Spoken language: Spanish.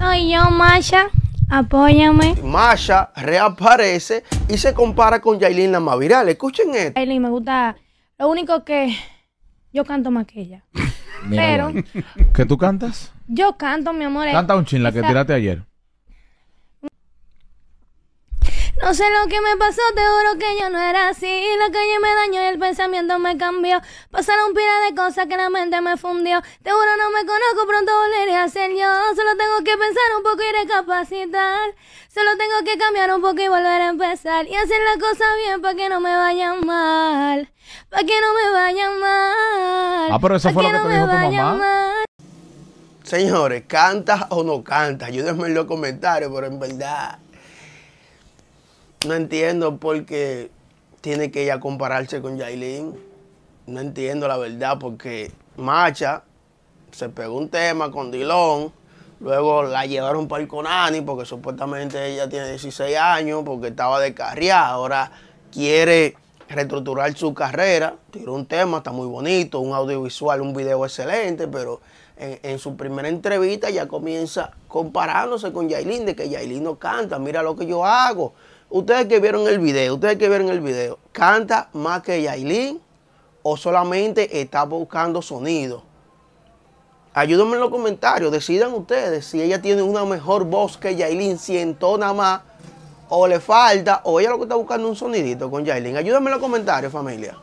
Soy yo, Masha. Apóyame. Masha reaparece y se compara con Yailin la viral. Escuchen esto. Yailin, me gusta. Lo único que yo canto más que ella. Pero. que tú cantas? Yo canto, mi amor. Canta un chin, la que tiraste ayer. No sé lo que me pasó, te juro que yo no era así. La calle me dañó y el pensamiento me cambió. Pasaron pila de cosas que la mente me fundió. Te juro no me conozco, pronto volveré a ser yo. Solo tengo que pensar un poco y recapacitar. Solo tengo que cambiar un poco y volver a empezar. Y hacer las cosas bien para que no me vayan mal. Para que no me vayan mal. Ah, pero eso fue que lo que, no te dijo tu mamá. Mal. Señores, ¿cantas o no cantas? Ayúdenme en los comentarios, pero en verdad. No entiendo por qué tiene que ella compararse con Yailin. No entiendo la verdad porque Macha se pegó un tema con Dilon. Luego la llevaron para con Ani porque supuestamente ella tiene 16 años porque estaba descarriada. Ahora quiere reestructurar su carrera, tiró un tema, está muy bonito, un audiovisual, un video excelente, pero en, su primera entrevista ya comienza comparándose con Yailin, de que Yailin no canta, mira lo que yo hago. Ustedes que vieron el video, ustedes que vieron el video, ¿canta más que Yailin o solamente está buscando sonido? Ayúdenme en los comentarios, decidan ustedes si ella tiene una mejor voz que Yailin, si entona más o le falta, o ella lo que está buscando un sonidito con Jailin. Ayúdame en los comentarios, familia.